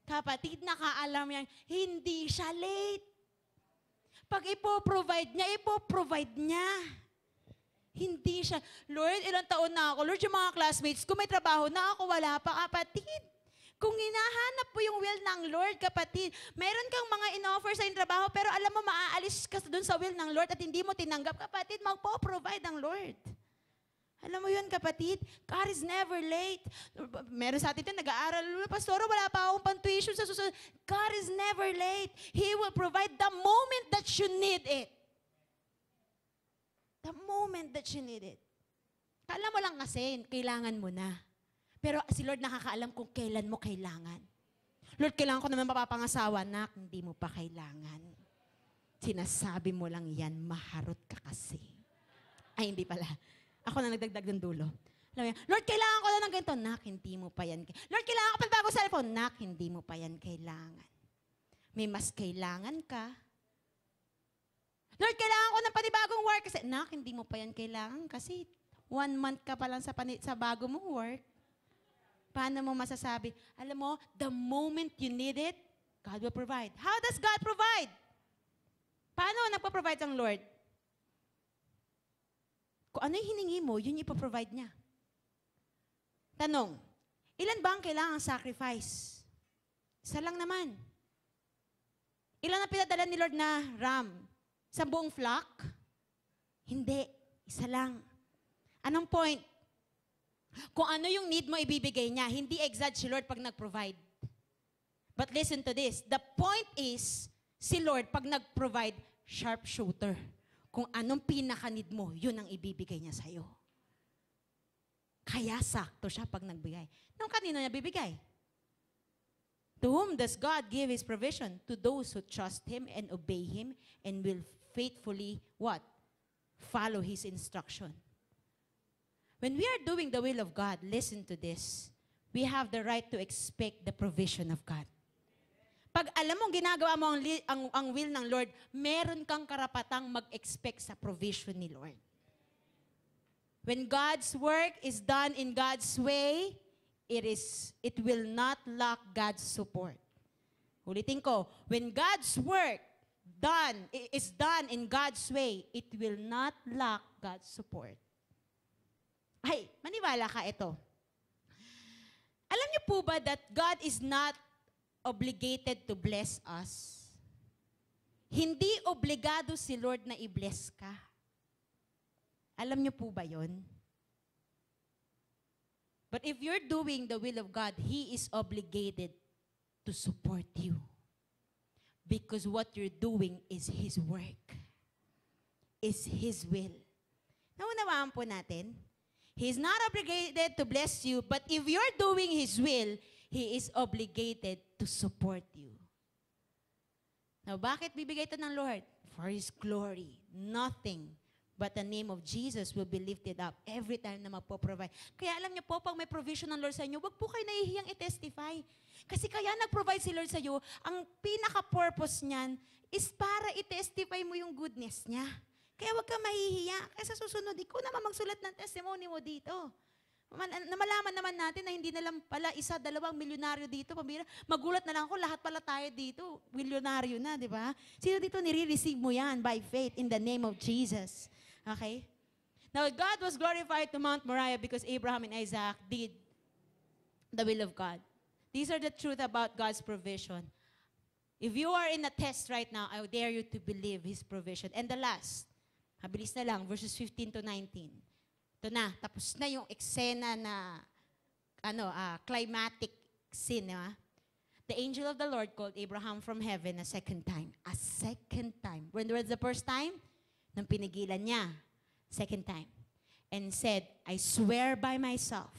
[SPEAKER 1] Kapatid, naka yan. Hindi siya late. Pag ipoprovide niya, ipoprovide niya. Hindi siya, Lord, ilang taon na ako. Lord, yung mga classmates ko may trabaho na ako, wala pa, kapatid. Kung hinahanap po yung will ng Lord, kapatid, meron kang mga in-offer sa trabaho, pero alam mo, maaalis ka doon sa will ng Lord at hindi mo tinanggap, kapatid, magpo-provide ang Lord. Alam mo yun, kapatid? God is never late. Meron sa atin ito, nag-aaral, Pastor, wala pa akong pang-tuition sa susunod. God is never late. He will provide the moment that you need it. The moment that she need it. Kala mo lang kasi, kailangan mo na. Pero si Lord nakakaalam kung kailan mo kailangan. Lord, kailangan ko naman mapapangasawa, nak. Hindi mo pa kailangan. Sinasabi mo lang yan, maharot ka kasi. Ay, hindi pala. Ako na nagdagdag ng dulo. Alam yan, Lord, kailangan ko na ng ganito. Nak, hindi mo pa yan. Lord, kailangan ko pa bago cellphone. Nak, hindi mo pa yan kailangan. May mas kailangan ka Lord, kailangan ko ng panibagong work. Kasi, nak, hindi mo pa yan kailangan kasi one month ka pa lang sa, pani- sa bago mong work. Paano mo masasabi? Alam mo, the moment you need it, God will provide. How does God provide? Paano nagpa-provide ang Lord? Kung ano yung hiningi mo, yun yung ipaprovide niya. Tanong, ilan ba ang kailangan sacrifice? Isa lang naman. Ilan ang pinadala ni Lord na ram? Sa buong flock? Hindi. Isa lang. Anong point? Kung ano yung need mo, ibibigay niya. Hindi exact si Lord pag nag-provide. But listen to this. The point is, si Lord, pag nag-provide, sharp shooter. Kung anong pinaka-need mo, yun ang ibibigay niya sa'yo. Kaya sakto siya pag nagbigay. Nung kanino niya bibigay? To whom does God give His provision? To those who trust Him and obey Him and will faithfully what? Follow His instruction. When we are doing the will of God, listen to this. We have the right to expect the provision of God. Pag alam mong ginagawa mo ang, ang, ang will ng Lord, meron kang karapatang mag-expect sa provision ni Lord. When God's work is done in God's way, it is it will not lack God's support. Ulitin ko, when God's work done, is done in God's way, it will not lack God's support. Ay, maniwala ka ito. Alam niyo po ba that God is not obligated to bless us? Hindi obligado si Lord na i-bless ka. Alam niyo po ba yon? But if you're doing the will of God, He is obligated to support you. Because what you're doing is His work. Is His will. Naunawaan po natin? He's not obligated to bless you, but if you're doing His will, He is obligated to support you. Now, bakit bibigay ito ng Lord? For His glory. Nothing but the name of Jesus will be lifted up every time na magpo-provide. Kaya alam niyo po, pag may provision ng Lord sa inyo, wag po kayo nahihiyang i-testify. Kasi kaya nag-provide si Lord sa iyo, ang pinaka-purpose niyan is para i-testify mo yung goodness niya. Kaya huwag ka mahihiya. Kaya sa susunod, ikaw na mamagsulat ng testimony mo dito. Namalaman naman natin na hindi na lang pala isa, dalawang milyonaryo dito. Pamira, magulat na lang ako, lahat pala tayo dito. Milyonaryo na, di ba? Sino dito nire-receive mo yan by faith in the name of Jesus? Okay? Now, God was glorified to Mount Moriah because Abraham and Isaac did the will of God. These are the truth about God's provision. If you are in a test right now, I dare you to believe His provision. And the last, mabilis na lang, verses 15 to 19. Ito na, tapos na yung eksena na ano, uh, climatic scene. Ha? The angel of the Lord called Abraham from heaven a second time. A second time. When was the first time? Nung pinigilan niya. Second time. And said, I swear by myself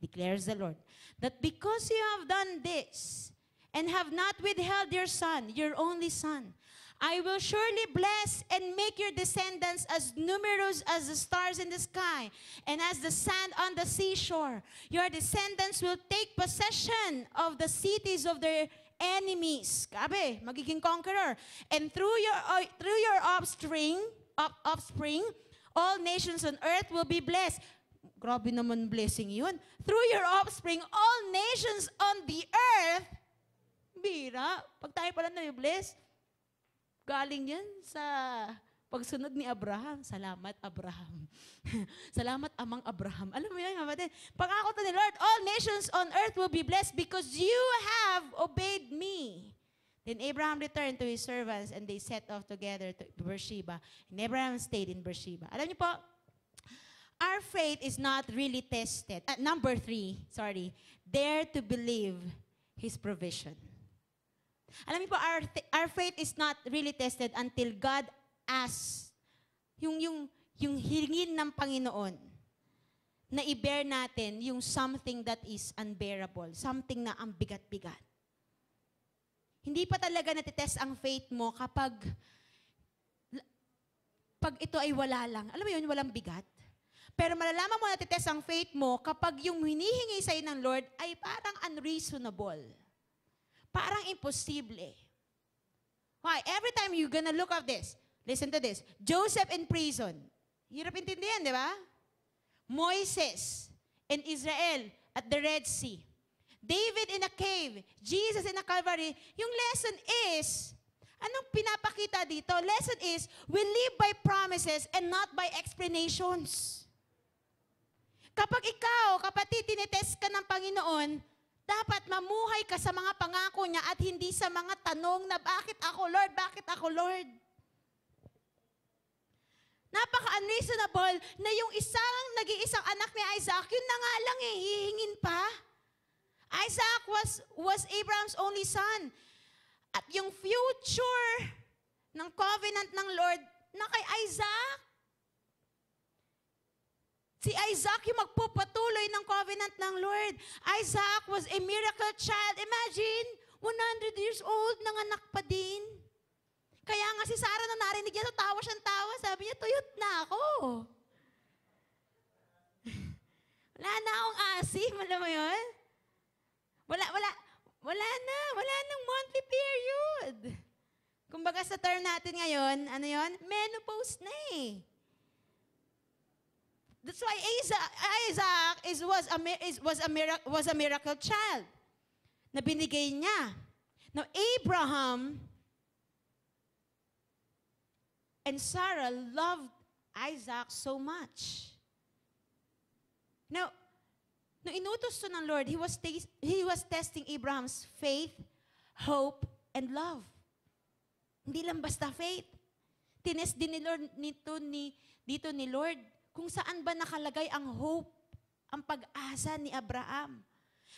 [SPEAKER 1] declares the Lord, that because you have done this and have not withheld your son, your only son, I will surely bless and make your descendants as numerous as the stars in the sky and as the sand on the seashore. Your descendants will take possession of the cities of their enemies. Kabe, magiging conqueror. And through your, uh, through your offspring, offspring, all nations on earth will be blessed. Grabe naman blessing yun. Through your offspring, all nations on the earth. Bira. Pag tayo pala na-bless, galing yan sa pagsunod ni Abraham. Salamat, Abraham. Salamat, amang Abraham. Alam mo yan, kapatid. Pangako to ni Lord, all nations on earth will be blessed because you have obeyed me. Then Abraham returned to his servants and they set off together to Beersheba. And Abraham stayed in Beersheba. Alam niyo po, our faith is not really tested. Uh, number three, sorry, dare to believe His provision. Alam niyo po, our, our faith is not really tested until God asks yung, yung, yung hingin ng Panginoon na i-bear natin yung something that is unbearable, something na ang bigat-bigat. Hindi pa talaga natitest ang faith mo kapag pag ito ay wala lang. Alam mo yun, walang bigat. Pero malalaman mo na natitest ang faith mo kapag yung hinihingi sa'yo ng Lord ay parang unreasonable. Parang imposible. Why? Every time you're gonna look at this, listen to this, Joseph in prison. Hirap intindihan, di ba? Moises in Israel at the Red Sea. David in a cave, Jesus in a Calvary. Yung lesson is, anong pinapakita dito? Lesson is, we live by promises and not by explanations. Kapag ikaw, kapatid, tinetest ka ng Panginoon, dapat mamuhay ka sa mga pangako niya at hindi sa mga tanong na bakit ako, Lord? Bakit ako, Lord? Napaka-unreasonable na yung isang nag-iisang anak ni Isaac, yun na nga lang eh, hihingin pa. Isaac was, was Abraham's only son. At yung future ng covenant ng Lord na kay Isaac. Si Isaac yung magpupatuloy ng covenant ng Lord. Isaac was a miracle child. Imagine, 100 years old, nanganak pa din. Kaya nga si Sarah na narinig niya, so tawa siyang tawa. Sabi niya, tuyot na ako. wala na akong asim, wala mo yun? Wala, wala, wala na, wala nang monthly period. Kumbaga sa term natin ngayon, ano yon? Menopause na eh. That's why Isaac, Isaac is, was, a, is, was, a miracle, was a miracle child na binigay niya. Now, Abraham and Sarah loved Isaac so much. Now, no inutos to ng Lord, he was, he was testing Abraham's faith, hope, and love. Hindi lang basta faith. Tinest din ni Lord nito ni dito ni Lord kung saan ba nakalagay ang hope, ang pag-asa ni Abraham.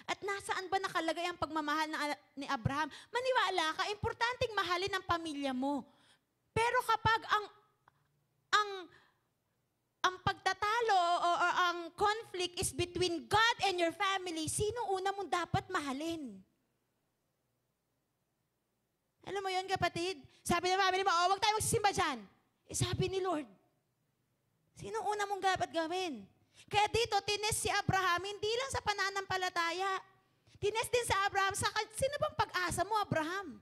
[SPEAKER 1] At nasaan ba nakalagay ang pagmamahal ni Abraham? Maniwala ka, importanteng mahalin ang pamilya mo. Pero kapag ang ang ang pagtatalo o, o ang conflict is between God and your family, sino una mong dapat mahalin? Alam mo yon kapatid? Sabi ng family mo, oh, huwag tayo magsisimba dyan. Eh, sabi ni Lord, Sino una mong dapat gawin? Kaya dito, tines si Abraham, hindi lang sa pananampalataya. Tines din sa Abraham, sa, sino bang pag-asa mo, Abraham?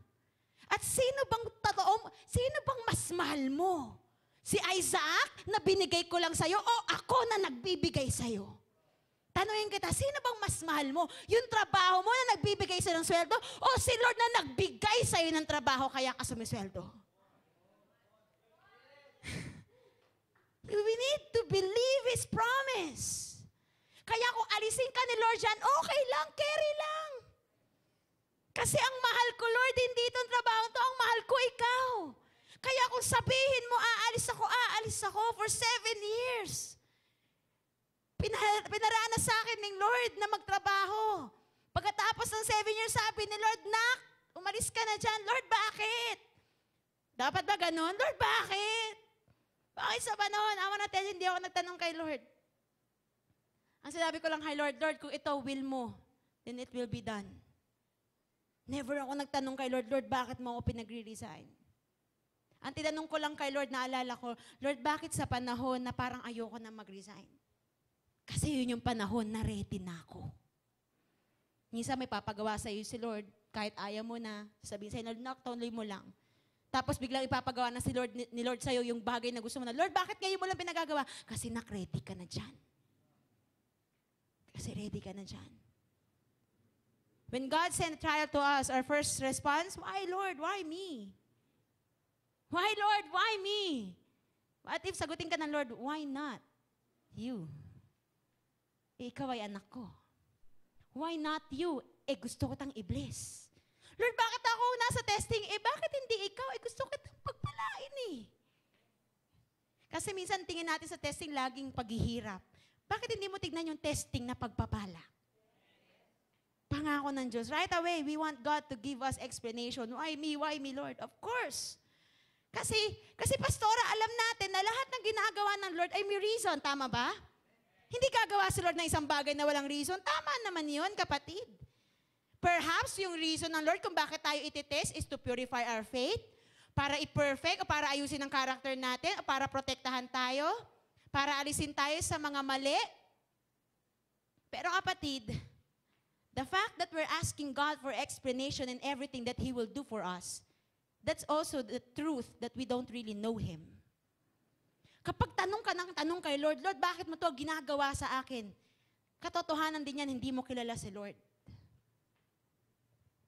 [SPEAKER 1] At sino bang totoong, sino bang mas mahal mo? Si Isaac na binigay ko lang sa'yo o ako na nagbibigay sa'yo? Tanungin kita, sino bang mas mahal mo? Yung trabaho mo na nagbibigay sa'yo ng sweldo o si Lord na nagbigay sa'yo ng trabaho kaya ka sumisweldo? We need to believe His promise. Kaya kung alisin ka ni Lord dyan, okay lang, carry lang. Kasi ang mahal ko, Lord, hindi itong trabaho to, ang mahal ko ikaw. Kaya kung sabihin mo, aalis ako, aalis ako for seven years. Pinaraanas sa akin ng Lord na magtrabaho. Pagkatapos ng seven years, sabi ni Lord, Nak, umalis ka na dyan. Lord, bakit? Dapat ba ganun? Lord, bakit? Bakit sa panahon, I wanna tell you, hindi ako nagtanong kay Lord. Ang sinabi ko lang kay Lord, Lord, kung ito will mo, then it will be done. Never ako nagtanong kay Lord, Lord, bakit mo ako pinagre-resign? Ang tinanong ko lang kay Lord, naalala ko, Lord, bakit sa panahon na parang ayoko na mag-resign? Kasi yun yung panahon na ready na ako. Minsan may papagawa sa iyo si Lord, kahit ayaw mo na, sabihin sa'yo, Lord, nakatuloy mo lang. Tapos biglang ipapagawa na si Lord, ni Lord sa'yo yung bagay na gusto mo na, Lord, bakit ngayon mo lang pinagagawa? Kasi nak ka na dyan. Kasi ready ka na dyan. When God sent a trial to us, our first response, Why, Lord? Why me? Why, Lord? Why me? What if sagutin ka ng Lord, why not you? Eh, ikaw ay anak ko. Why not you? Eh, gusto ko tang iblis. Lord, bakit ako nasa testing? Eh, bakit hindi ikaw? Eh, gusto kitang pagpalain eh. Kasi minsan tingin natin sa testing laging paghihirap. Bakit hindi mo tignan yung testing na pagpapala? Pangako ng Diyos. Right away, we want God to give us explanation. Why me? Why me, Lord? Of course. Kasi, kasi pastora, alam natin na lahat ng ginagawa ng Lord ay may reason. Tama ba? Hindi gagawa si Lord ng isang bagay na walang reason. Tama naman yun, kapatid. Perhaps yung reason ng Lord kung bakit tayo ititest is to purify our faith, para i-perfect, o para ayusin ang character natin, para protektahan tayo, para alisin tayo sa mga mali. Pero kapatid, the fact that we're asking God for explanation in everything that He will do for us, that's also the truth that we don't really know Him. Kapag tanong ka ng tanong kay Lord, Lord, bakit mo to ginagawa sa akin? Katotohanan din yan, hindi mo kilala si Lord.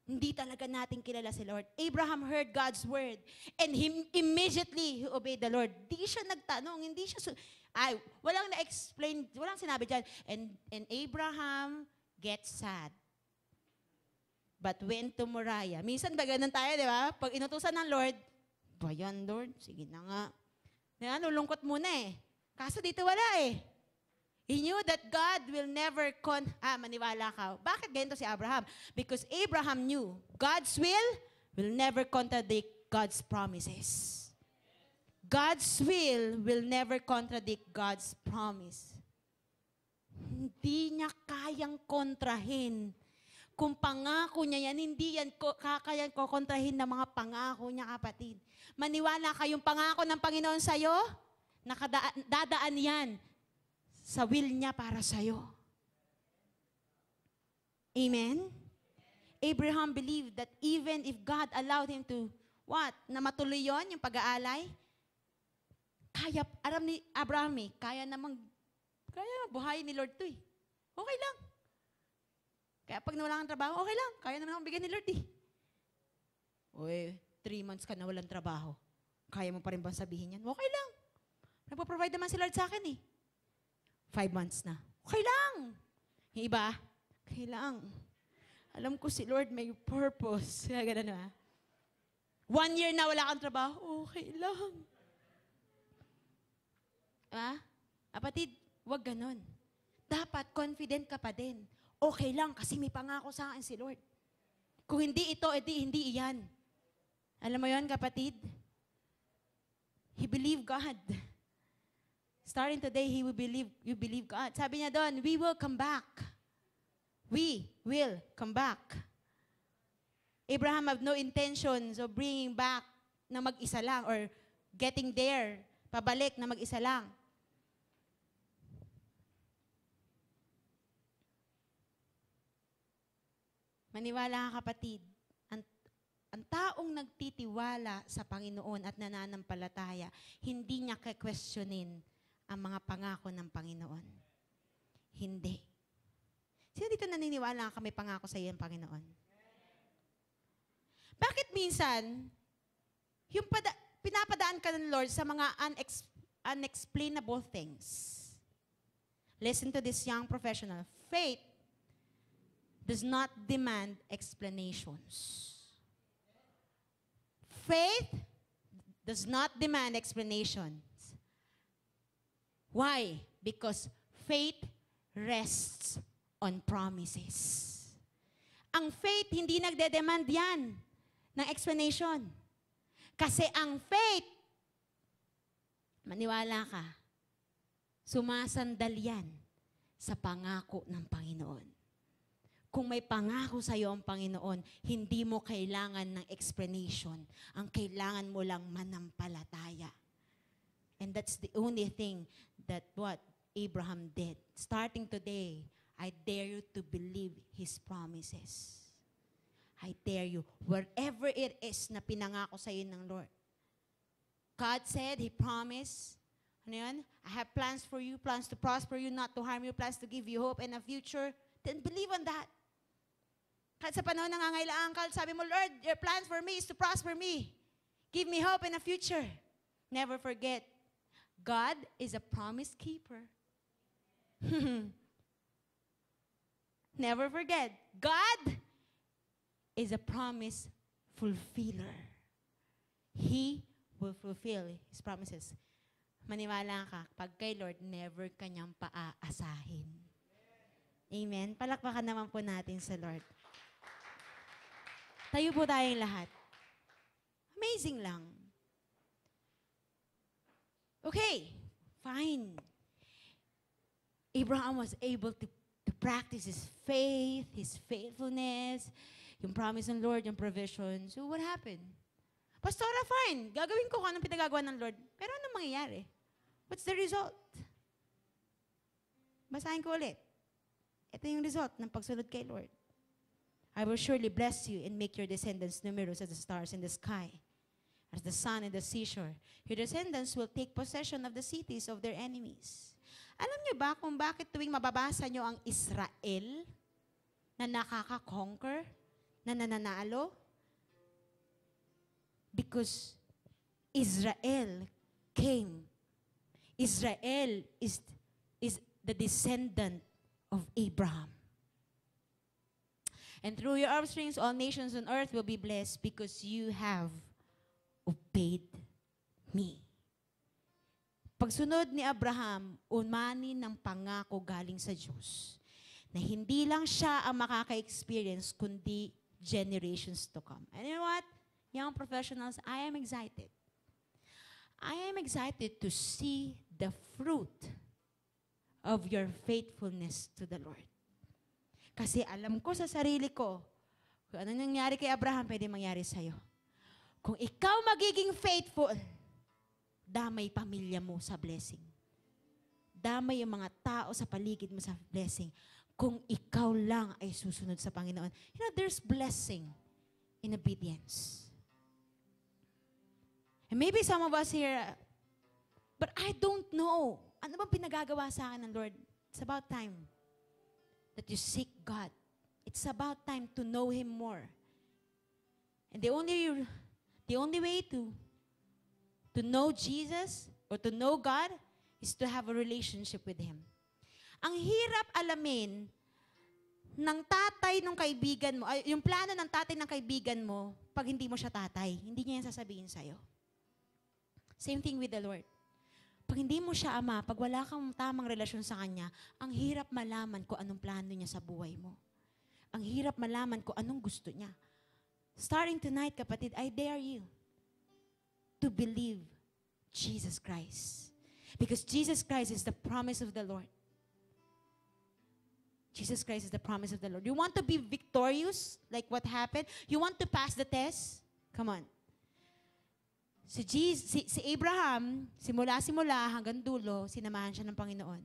[SPEAKER 1] Hindi talaga natin kilala si Lord. Abraham heard God's word and he immediately he obeyed the Lord. Hindi siya nagtanong, hindi siya su- ay walang na-explain, walang sinabi diyan. And and Abraham gets sad. But went to Moriah. Minsan ba ganun tayo, di ba? Pag inutusan ng Lord, ba yan, Lord? Sige na nga. Na, ano, muna eh. Kaso dito wala eh. He knew that God will never con... Ah, maniwala ka. Bakit ganito si Abraham? Because Abraham knew God's will will never contradict God's promises. God's will will never contradict God's promise. Hindi niya kayang kontrahin. Kung pangako niya yan, hindi yan ko, kakayang kukontrahin ng mga pangako niya, kapatid. Maniwala kayong pangako ng Panginoon sa'yo, nakadaan, dadaan yan sa will niya para sa'yo. Amen? Abraham believed that even if God allowed him to, what? Na matuloy yon yung pag-aalay? Kaya, aram ni Abraham eh, kaya namang, kaya buhay ni Lord to eh. Okay lang. Kaya pag nawala ng trabaho, okay lang. Kaya naman akong bigyan ni Lord eh. Uy, three months ka na walang trabaho. Kaya mo pa rin ba sabihin yan? Okay lang. Nagpo-provide naman si Lord sa akin eh. Five months na. Okay lang. Iba, okay lang. Alam ko si Lord may purpose. Kaya ganun na. Ah. One year na wala kang trabaho, okay lang. Ha? Diba? Ah, Apatid, wag ganun. Dapat confident ka pa din. Okay lang kasi may pangako sa akin si Lord. Kung hindi ito, edi hindi iyan. Alam mo yon kapatid? He believed God. Starting today, he will believe, you believe God. Sabi niya doon, we will come back. We will come back. Abraham have no intentions of bringing back na mag-isa lang or getting there, pabalik na mag-isa lang. Maniwala ka kapatid, ang, ang taong nagtitiwala sa Panginoon at nananampalataya, hindi niya kekwestyunin ang mga pangako ng Panginoon? Hindi. Sino dito naniniwala ka may pangako sa iyo ng Panginoon? Bakit minsan, yung pada, pinapadaan ka ng Lord sa mga unex, unexplainable things? Listen to this young professional. Faith does not demand explanations. Faith does not demand explanation. Why? Because faith rests on promises. Ang faith, hindi nagde-demand yan ng explanation. Kasi ang faith, maniwala ka, sumasandal yan sa pangako ng Panginoon. Kung may pangako sa iyo ang Panginoon, hindi mo kailangan ng explanation. Ang kailangan mo lang manampalataya. And that's the only thing that what Abraham did. Starting today, I dare you to believe His promises. I dare you, wherever it is na pinangako sa iyo ng Lord. God said, He promised, ano yun? I have plans for you, plans to prosper you, not to harm you, plans to give you hope and a future. Then believe on that. Kahit sa panahon ng ka, sabi mo, Lord, your plans for me is to prosper me. Give me hope and a future. Never forget, God is a promise keeper. Never forget, God is a promise fulfiller. He will fulfill His promises. Maniwala ka, pag kay Lord, never kanyang paaasahin. Amen. Palakpakan naman po natin sa Lord. Tayo po tayong lahat. Amazing lang. Okay, fine. Abraham was able to, to practice his faith, his faithfulness, yung promise ng Lord, yung provision. So what happened? Pastora, fine. Gagawin ko kung anong pinagagawa ng Lord. Pero anong mangyayari? What's the result? Basahin ko ulit. Ito yung result ng pagsunod kay Lord. I will surely bless you and make your descendants numerous as the stars in the sky as the sun and the seashore. Your descendants will take possession of the cities of their enemies. Alam niyo ba kung bakit tuwing mababasa niyo ang Israel na nakaka-conquer, na nananalo? Because Israel came. Israel is, is the descendant of Abraham. And through your offsprings, all nations on earth will be blessed because you have obeyed me. Pagsunod ni Abraham, umani ng pangako galing sa Diyos na hindi lang siya ang makaka-experience, kundi generations to come. And you know what? Young professionals, I am excited. I am excited to see the fruit of your faithfulness to the Lord. Kasi alam ko sa sarili ko, kung ano nangyari kay Abraham, pwede mangyari sa'yo. Kung ikaw magiging faithful, damay pamilya mo sa blessing. Damay yung mga tao sa paligid mo sa blessing. Kung ikaw lang ay susunod sa Panginoon. You know, there's blessing in obedience. And maybe some of us here, but I don't know. Ano bang pinagagawa sa akin ng Lord? It's about time that you seek God. It's about time to know Him more. And the only The only way to, to know Jesus or to know God is to have a relationship with Him. Ang hirap alamin ng tatay ng kaibigan mo, ay, yung plano ng tatay ng kaibigan mo pag hindi mo siya tatay. Hindi niya yan sasabihin sa'yo. Same thing with the Lord. Pag hindi mo siya ama, pag wala kang tamang relasyon sa Kanya, ang hirap malaman ko anong plano niya sa buhay mo. Ang hirap malaman ko anong gusto niya. Starting tonight, kapatid, I dare you to believe Jesus Christ. Because Jesus Christ is the promise of the Lord. Jesus Christ is the promise of the Lord. You want to be victorious, like what happened? You want to pass the test? Come on. So Jesus, si, si Abraham, simula-simula hanggang dulo, sinamahan siya ng Panginoon.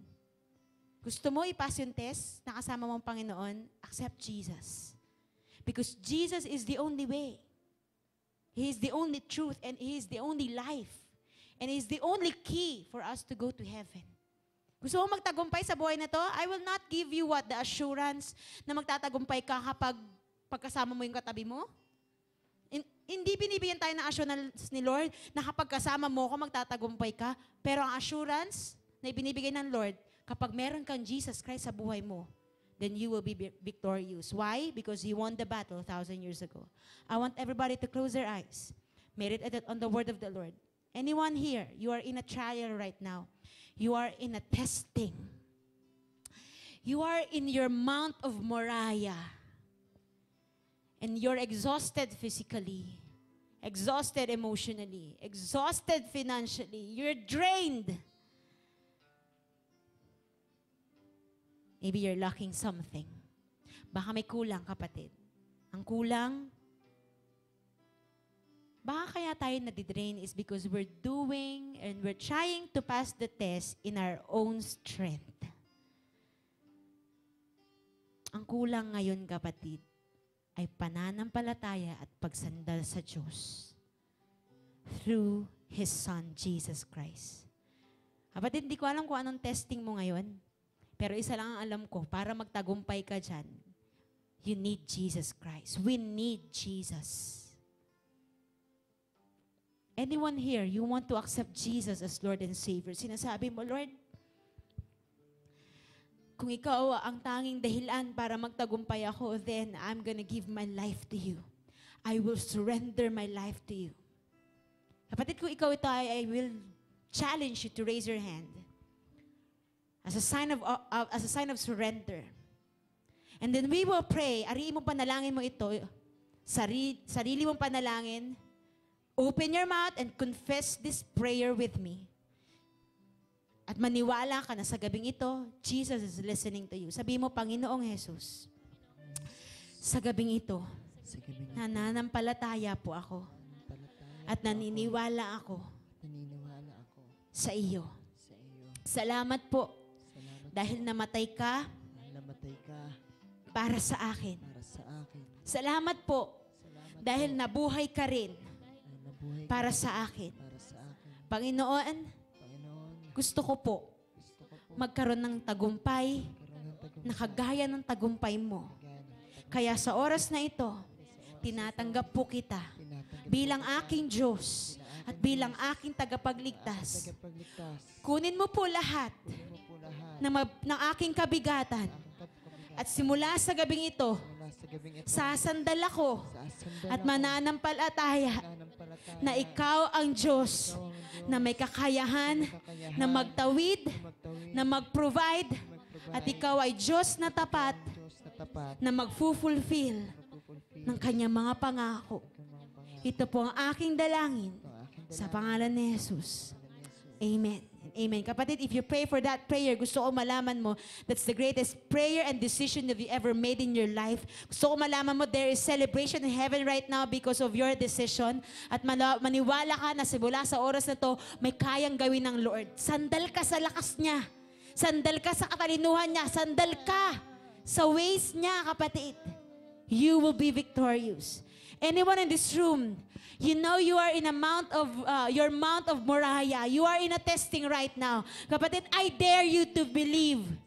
[SPEAKER 1] Gusto mo ipas yung test, nakasama mo ang Panginoon, accept Jesus. Because Jesus is the only way. He is the only truth and He is the only life. And He is the only key for us to go to heaven. Gusto mo magtagumpay sa buhay na to? I will not give you what? The assurance na magtatagumpay ka kapag pagkasama mo yung katabi mo? hindi binibigyan tayo ng assurance ni Lord na kapag kasama mo ako, magtatagumpay ka. Pero ang assurance na ibinibigay ng Lord, kapag meron kang Jesus Christ sa buhay mo, then you will be victorious. Why? Because you won the battle a thousand years ago. I want everybody to close their eyes. Meditate on the word of the Lord. Anyone here, you are in a trial right now. You are in a testing. You are in your Mount of Moriah. And you're exhausted physically, exhausted emotionally, exhausted financially. You're drained. Maybe you're lacking something. Baka may kulang, kapatid. Ang kulang, baka kaya tayo nadidrain is because we're doing and we're trying to pass the test in our own strength. Ang kulang ngayon, kapatid, ay pananampalataya at pagsandal sa Diyos through His Son, Jesus Christ. Kapatid, hindi ko alam kung anong testing mo ngayon. Pero isa lang ang alam ko, para magtagumpay ka dyan, you need Jesus Christ. We need Jesus. Anyone here, you want to accept Jesus as Lord and Savior, sinasabi mo, Lord, kung ikaw ang tanging dahilan para magtagumpay ako, then I'm gonna give my life to you. I will surrender my life to you. Kapatid, kung ikaw ito, I, I will challenge you to raise your hand. As a sign of, uh, uh, as a sign of surrender. And then we will pray, Ari mo panalangin mo ito, sarili, sarili mong panalangin, open your mouth and confess this prayer with me. At maniwala ka na sa gabing ito, Jesus is listening to you. Sabi mo, Panginoong Jesus, sa gabing ito, sa gabing ito nananampalataya po ako at naniniwala ako, naniniwala ako sa iyo. Sa iyo. Salamat po dahil namatay ka dahil namatay ka para sa akin. para sa akin. Salamat po Salamat dahil po nabuhay ka rin dahil nabuhay para sa akin. para sa akin. Panginoon, Panginoon, gusto ko po gusto ko po magkaroon ng tagumpay Nakagaya ng tagumpay mo. Kaya sa oras na ito, tinatanggap po kita bilang aking Diyos, at bilang aking tagapagligtas. Kunin mo po lahat ng, ng aking kabigatan. At simula sa gabing ito, sasandal ako at mananampalataya na ikaw ang Diyos na may kakayahan na magtawid, na mag-provide, at ikaw ay Diyos na tapat na magfulfill ng kanyang mga pangako. Ito po ang aking dalangin sa pangalan ni Jesus. Amen. Amen. Kapatid, if you pray for that prayer, gusto ko malaman mo, that's the greatest prayer and decision that you ever made in your life. Gusto ko malaman mo, there is celebration in heaven right now because of your decision. At maniwala ka na simula sa oras na to, may kayang gawin ng Lord. Sandal ka sa lakas niya. Sandal ka sa katalinuhan niya. Sandal ka sa ways niya, kapatid. You will be victorious. Anyone in this room, you know you are in a mount of, uh, your mount of Moriah. You are in a testing right now. Kapatid, I dare you to believe